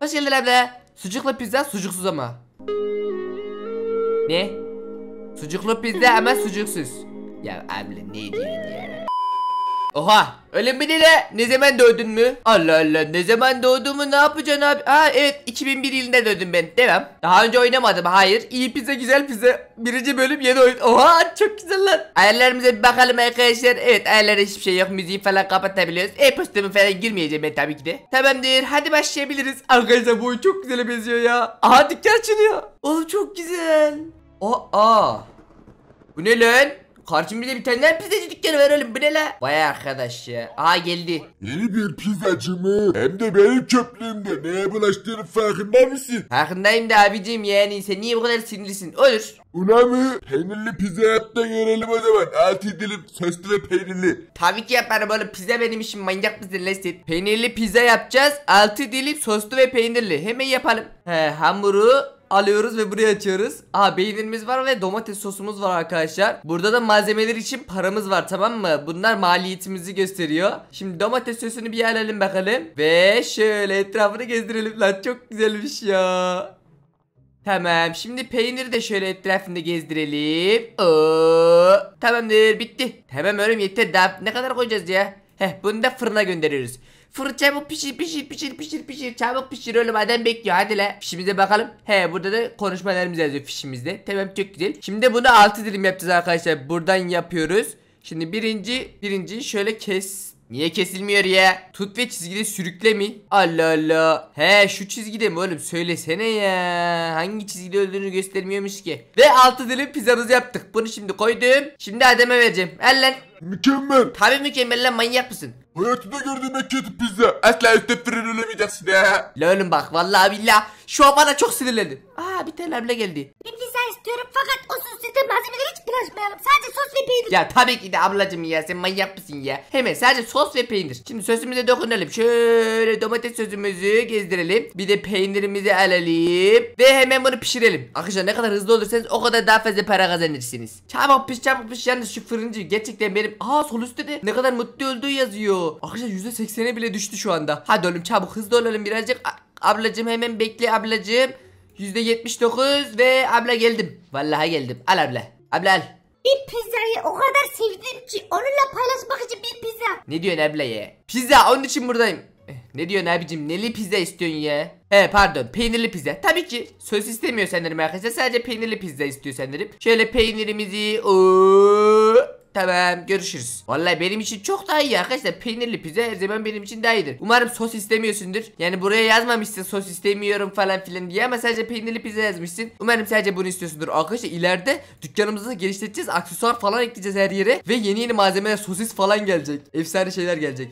Hoş geldin abla. Sucuklu pizza sucuksuz ama. Ne? Sucuklu pizza ama sucuksuz. Ya abla ne diyorsun ya. Oha öyle biri de ne zaman doğdun mu? Allah Allah ne zaman mu? ne yapacaksın abi? Ha evet 2001 yılında doğdum ben devam. Daha önce oynamadım hayır. İyi pizza güzel pizza. Birinci bölüm yeni oyun. Oha çok güzel lan. Ayarlarımıza bir bakalım arkadaşlar. Evet ayarlarda hiçbir şey yok. Müziği falan kapatabiliyoruz. E-postamı falan girmeyeceğim ben tabii ki de. Tamamdır hadi başlayabiliriz. Arkadaşlar bu oyun çok güzel benziyor ya. Aha dükkan açılıyor. Oğlum çok güzel. Aa. Bu ne lan? Karşımıza bir tane daha pizzacı dükkanı verelim bu ne la? Vay arkadaş ya. Aha geldi. Yeni bir pizzacı mı? Hem de benim çöplüğümde. Neye bulaştığının farkında mısın? Farkındayım da abicim yani. Sen niye bu kadar sinirlisin? Olur. Una mı? Peynirli pizza yap da görelim o zaman. Altı dilim soslu ve peynirli. Tabii ki yaparım oğlum. Pizza benim işim. Manyak mısın lezzet? Peynirli pizza yapacağız. Altı dilim soslu ve peynirli. Hemen yapalım. He, hamuru alıyoruz ve buraya açıyoruz. Aa beynimiz var ve domates sosumuz var arkadaşlar. Burada da malzemeler için paramız var tamam mı? Bunlar maliyetimizi gösteriyor. Şimdi domates sosunu bir alalım bakalım. Ve şöyle etrafını gezdirelim lan çok güzelmiş ya. Tamam şimdi peyniri de şöyle etrafında gezdirelim. Oo, tamamdır bitti. Tamam oğlum yeter daha ne kadar koyacağız ya? Heh bunu da fırına gönderiyoruz. Fırın çabuk pişir pişir pişir pişir pişir çabuk pişir öyle adam bekliyor hadi la. Fişimize bakalım. He burada da konuşmalarımız yazıyor fişimizde. Tamam çok güzel. Şimdi bunu 6 dilim yapacağız arkadaşlar. Buradan yapıyoruz. Şimdi birinci birinci şöyle kes Niye kesilmiyor ya? Tut ve çizgide sürükle mi? Allah Allah. He şu çizgide mi oğlum? Söylesene ya. Hangi çizgide öldüğünü göstermiyormuş ki. Ve altı dilim pizzamızı yaptık. Bunu şimdi koydum. Şimdi Adem'e vereceğim. Al lan. Mükemmel. Tabii mükemmel lan manyak mısın? Hayatımda gördüğüm en kötü pizza. Asla üstefirün ölemeyeceksin ya. La oğlum bak vallahi billah. Şu an bana çok sinirlendin. Aa bir tane hamle geldi. Bir pizza istiyorum fakat o Yaptığım malzemeleri hiç bulaşmayalım. Sadece sos ve peynir. Ya tabii ki de ablacım ya sen manyak mısın ya? Hemen sadece sos ve peynir. Şimdi sosumuza dokunalım. Şöyle domates sözümüzü gezdirelim. Bir de peynirimizi alalım. Ve hemen bunu pişirelim. Arkadaşlar ne kadar hızlı olursanız o kadar daha fazla para kazanırsınız. Çabuk piş çabuk piş. Yalnız şu fırıncı gerçekten benim. Aa sol üstte de ne kadar mutlu olduğu yazıyor. Arkadaşlar %80'e bile düştü şu anda. Hadi oğlum çabuk hızlı olalım birazcık. ablacım hemen bekle ablacım. %79 ve abla geldim. Vallahi geldim. Al abla. Abla al. Bir pizzayı o kadar sevdim ki onunla paylaşmak için bir pizza. Ne diyorsun abla ya? Pizza onun için buradayım. Eh, ne diyorsun abicim neli pizza istiyorsun ya? He pardon peynirli pizza. Tabii ki söz istemiyor sanırım arkadaşlar. Sadece peynirli pizza istiyor sanırım. Şöyle peynirimizi... Oo. Tamam görüşürüz. Vallahi benim için çok daha iyi arkadaşlar. Peynirli pizza her zaman benim için daha iyidir. Umarım sos istemiyorsundur. Yani buraya yazmamışsın sos istemiyorum falan filan diye ama sadece peynirli pizza yazmışsın. Umarım sadece bunu istiyorsundur. Arkadaşlar ileride dükkanımızı geliştireceğiz, Aksesuar falan ekleyeceğiz her yere. Ve yeni yeni malzemeler sosis falan gelecek. Efsane şeyler gelecek.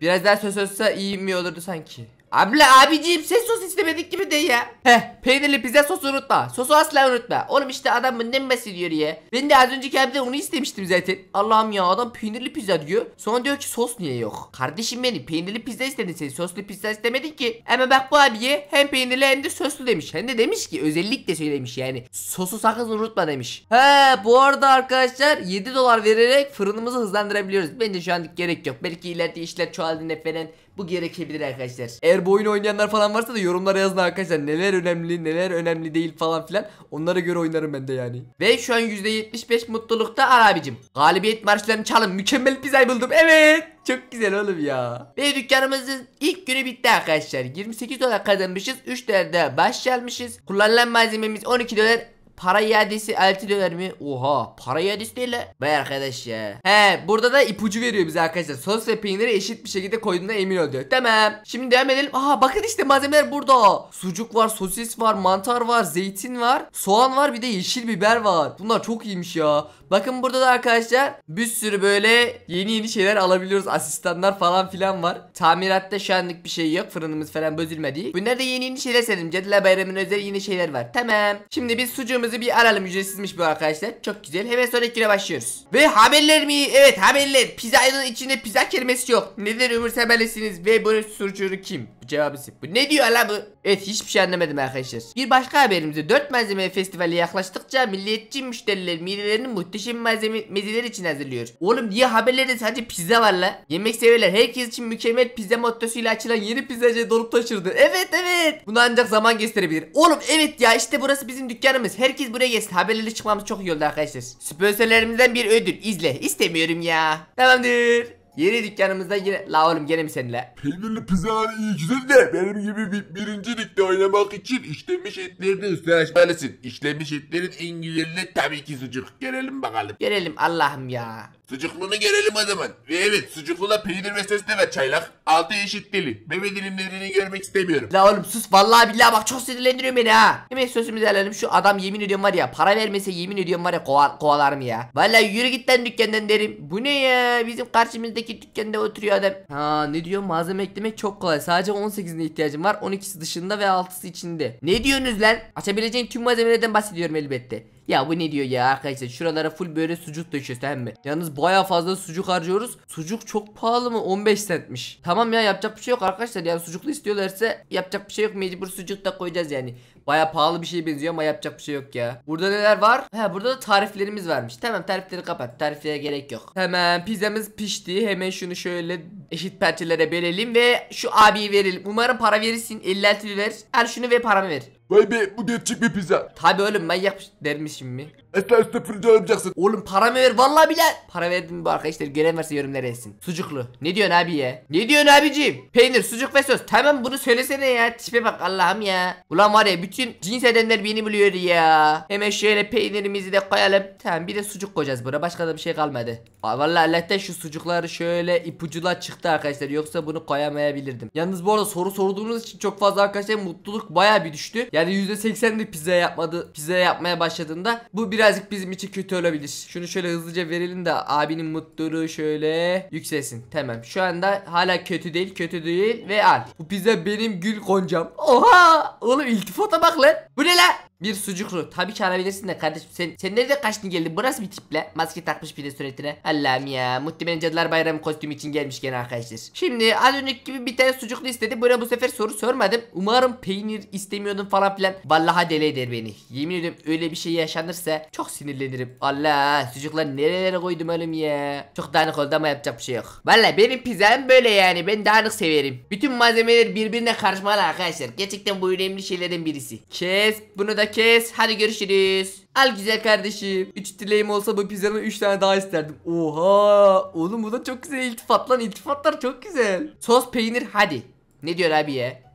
Biraz daha söz olsa iyi mi olurdu sanki. Abla abicim sen sos istemedik gibi de ya. Heh peynirli pizza sosu unutma. Sosu asla unutma. Oğlum işte adam bundan bahsediyor ya. Ben de az önceki abiden onu istemiştim zaten. Allah'ım ya adam peynirli pizza diyor. Sonra diyor ki sos niye yok. Kardeşim benim peynirli pizza istedin sen soslu pizza istemedin ki. Ama bak bu abiye hem peynirli hem de soslu demiş. Hem de demiş ki özellikle söylemiş yani. Sosu sakın unutma demiş. He bu arada arkadaşlar 7 dolar vererek fırınımızı hızlandırabiliyoruz. Bence şu anlık gerek yok. Belki ileride işler çoğaldığında falan bu gerekebilir arkadaşlar. Eğer bu oyunu oynayanlar falan varsa da yorumlara yazın arkadaşlar. Neler önemli neler önemli değil falan filan. Onlara göre oynarım ben de yani. Ve şu an %75 mutlulukta Arabicim. Galibiyet marşlarını çalın. Mükemmel pizzayı buldum. Evet. Çok güzel oğlum ya. Ve dükkanımızın ilk günü bitti arkadaşlar. 28 dolar kazanmışız. 3 dolar da baş almışız. Kullanılan malzememiz 12 dolar. Para iadesi eltiler mi? Oha para iadesi değil la. Bay arkadaş ya. He burada da ipucu veriyor bize arkadaşlar. Sos ve peyniri eşit bir şekilde koyduğuna emin ol diyor. Tamam. Şimdi devam edelim. Aha bakın işte malzemeler burada. Sucuk var, sosis var, mantar var, zeytin var, soğan var bir de yeşil biber var. Bunlar çok iyiymiş ya. Bakın burada da arkadaşlar bir sürü böyle yeni yeni şeyler alabiliyoruz. Asistanlar falan filan var. Tamiratta şu anlık bir şey yok. Fırınımız falan bozulmadı. Bunlar da yeni yeni şeyler senin. Cadılar Bayramı'nın özel yeni şeyler var. Tamam. Şimdi biz sucuğumuzu bir alalım. Ücretsizmiş bu arkadaşlar. Çok güzel. Hemen sonra sonrakine başlıyoruz. Ve haberler mi? Evet haberler. Pizzanın içinde pizza kelimesi yok. Neden umursamalısınız ve bu sucuğunu kim? Cevabısı Bu ne diyor la bu? Evet hiçbir şey anlamadım arkadaşlar. Bir başka haberimize 4 malzeme festivali yaklaştıkça milliyetçi müşteriler midelerini muhtemelen muhteşem malzemeler için hazırlıyor. Oğlum diye haberlerde sadece pizza var la. Yemek severler herkes için mükemmel pizza mottosuyla açılan yeni pizzacı dolup taşırdı. Evet evet. Bunu ancak zaman gösterebilir. Oğlum evet ya işte burası bizim dükkanımız. Herkes buraya gelsin. haberleri çıkmamız çok iyi oldu arkadaşlar. Sponsorlarımızdan bir ödül. izle. İstemiyorum ya. Tamamdır. Yeni dükkanımızda yine... La oğlum gene mi seninle? Peynirli pizzalar iyi güzel de benim gibi bir, birinci ligde oynamak için işlenmiş etlerine üstlenmelisin. İşlenmiş etlerin en güzeline tabii ki sucuk. Gelelim bakalım. Gelelim Allah'ım ya. Sucuklunu görelim o zaman. Ve evet sucukluna peynir ve sesle ver çaylak. Altı eşit dili. Meme dilimlerini görmek istemiyorum. La oğlum sus vallahi billahi bak çok sinirlendiriyor beni ha. Hemen sözümüzü alalım şu adam yemin ediyorum var ya para vermese yemin ediyorum var ya kovar, kovalarım ya. Vallahi yürü git lan dükkandan derim. Bu ne ya bizim karşımızdaki şuradaki dükkanda oturuyor adam. Ha ne diyor malzeme eklemek çok kolay. Sadece 18'ine ihtiyacım var. 12'si dışında ve 6'sı içinde. Ne diyorsunuz lan? Açabileceğin tüm malzemelerden bahsediyorum elbette. Ya bu ne diyor ya arkadaşlar şuralara full böyle sucuk döşüyoruz tamam mi? Yalnız baya fazla sucuk harcıyoruz. Sucuk çok pahalı mı? 15 centmiş. Tamam ya yapacak bir şey yok arkadaşlar. Yani sucuklu istiyorlarsa yapacak bir şey yok. Mecbur sucuk da koyacağız yani. Baya pahalı bir şey benziyor ama yapacak bir şey yok ya. Burada neler var? He burada da tariflerimiz vermiş Tamam tarifleri kapat. Tariflere gerek yok. Hemen pizzamız pişti. Hemen şunu şöyle eşit parçalara bölelim ve şu abiyi verelim. Umarım para verirsin. 56 ver. Al şunu ve paramı ver. Vay be bu gerçek bir pizza. Tabi oğlum yapmış şey- dermişim mi? Esra estağfurullah olacaksın. Oğlum para mı ver vallahi bile. Para verdim bu arkadaşlar gören varsa yorumlara etsin. Sucuklu. Ne diyorsun abi ya? Ne diyorsun abicim? Peynir, sucuk ve sos. Tamam bunu söylesene ya. Tipe bak Allah'ım ya. Ulan var ya bütün cins edenler beni buluyor ya. Hemen şöyle peynirimizi de koyalım. Tamam bir de sucuk koyacağız buraya. Başka da bir şey kalmadı. Aa, vallahi Allah'tan şu sucukları şöyle ipucular çıktı arkadaşlar. Yoksa bunu koyamayabilirdim. Yalnız bu arada soru sorduğunuz için çok fazla arkadaşlar mutluluk baya bir düştü. Yani %80'lik pizza yapmadı. Pizza yapmaya başladığında bu biraz birazcık bizim için kötü olabilir. Şunu şöyle hızlıca verelim de abinin mutluluğu şöyle yükselsin. Tamam. Şu anda hala kötü değil. Kötü değil ve al. Bu pizza benim gül Goncam. Oha! Oğlum iltifata bak lan. Bu ne lan? Bir sucuklu. Tabii ki alabilirsin de kardeşim. Sen, sen nerede kaçtın geldin? Burası bir tiple. Maske takmış bir de suratına. Allah'ım ya. Muhtemelen Cadılar Bayramı kostümü için gelmiş gene arkadaşlar. Şimdi az önceki gibi bir tane sucuklu istedi. Buraya bu sefer soru sormadım. Umarım peynir istemiyordun falan filan. Vallaha deli eder beni. Yemin ediyorum öyle bir şey yaşanırsa çok sinirlenirim. Allah sucuklar nerelere koydum oğlum ya. Çok dağınık oldu ama yapacak bir şey yok. Valla benim pizzam böyle yani. Ben dağınık severim. Bütün malzemeler birbirine karışmalı arkadaşlar. Gerçekten bu önemli şeylerden birisi. Kes bunu da burada Hadi görüşürüz. Al güzel kardeşim. 3 dileğim olsa bu pizzanın 3 tane daha isterdim. Oha. Oğlum bu da çok güzel iltifat lan. İltifatlar çok güzel. Sos, peynir hadi. Ne diyor abi ya?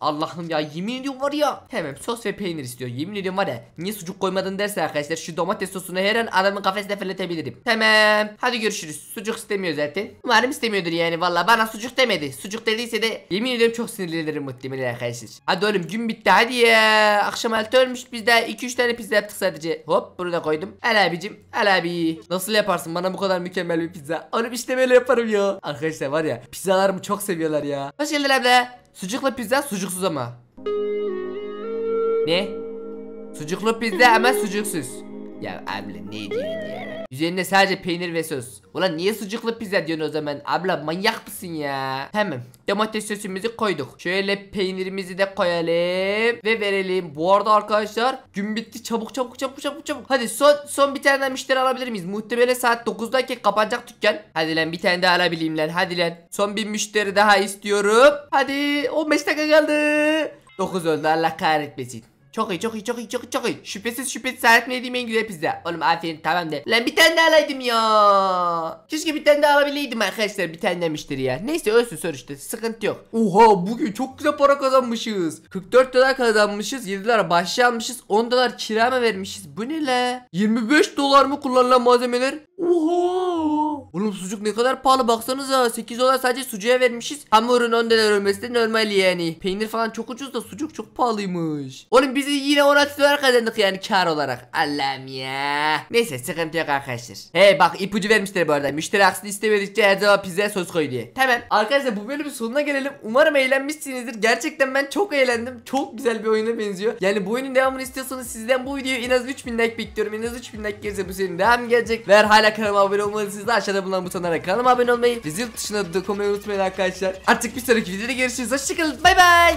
Allah'ım ya yemin ediyorum var ya. Hemen sos ve peynir istiyor. Yemin ediyorum var ya. Niye sucuk koymadın derse arkadaşlar şu domates sosunu her an adamın kafesine fırlatabilirim. Tamam. Hadi görüşürüz. Sucuk istemiyor zaten. Umarım istemiyordur yani valla. Bana sucuk demedi. Sucuk dediyse de yemin ediyorum çok sinirlenirim muhtemelen arkadaşlar. Hadi oğlum gün bitti hadi ya. Akşam altı ölmüş biz daha 2-3 tane pizza yaptık sadece. Hop bunu da koydum. El abicim. El abi. Nasıl yaparsın bana bu kadar mükemmel bir pizza? Oğlum işte böyle yaparım ya. Arkadaşlar var ya pizzalarımı çok seviyorlar ya. Hoş geldin abla. Sucuklu pizza sucuksuz ama. Ne? Sucuklu pizza ama sucuksuz. Ya abla ne diyorsun ya? Üzerinde sadece peynir ve sos. Ulan niye sucuklu pizza diyorsun o zaman? Abla manyak mısın ya? Tamam. Domates sosumuzu koyduk. Şöyle peynirimizi de koyalım ve verelim. Bu arada arkadaşlar gün bitti. Çabuk çabuk çabuk çabuk çabuk. Hadi son son bir tane daha müşteri alabilir miyiz? Muhtemelen saat 9'daki kapanacak dükkan. Hadi lan bir tane daha alabileyim lan. Hadi lan. Son bir müşteri daha istiyorum. Hadi 15 dakika kaldı. 9 oldu Allah kahretmesin. Çok iyi çok iyi çok iyi çok iyi çok iyi. Şüphesiz şüphesiz hayatımda yediğim en güzel pizza. Oğlum aferin tamam de. Lan bir tane daha alaydım ya. Keşke bir tane daha alabileydim arkadaşlar bir tane demiştir ya. Neyse ölsün işte sıkıntı yok. Oha bugün çok güzel para kazanmışız. 44 dolar kazanmışız 7 dolar bahşiş almışız 10 dolar kirama vermişiz. Bu ne la? 25 dolar mı kullanılan malzemeler? Oğlum sucuk ne kadar pahalı baksanıza. 8 dolar sadece sucuğa vermişiz. Hamurun 10 dolar ölmesi de normal yani. Peynir falan çok ucuz da sucuk çok pahalıymış. Oğlum bizi yine 16 dolar kazandık yani kar olarak. Allah'ım ya. Neyse sıkıntı yok arkadaşlar. He bak ipucu vermişler bu arada. Müşteri aksini istemedikçe her zaman pizza söz koy diye. Tamam. Arkadaşlar bu bölümün sonuna gelelim. Umarım eğlenmişsinizdir. Gerçekten ben çok eğlendim. Çok güzel bir oyuna benziyor. Yani bu oyunun devamını istiyorsanız sizden bu videoyu en az 3000 like bekliyorum. En az 3000 like gelirse bu serinin devam gelecek. Ve hala kanalıma abone olmadıysanız aşağıda bulunan butonlara kanalıma abone olmayı ve zil tuşuna dokunmayı unutmayın arkadaşlar. Artık bir sonraki videoda görüşürüz. Hoşçakalın. Bay bay.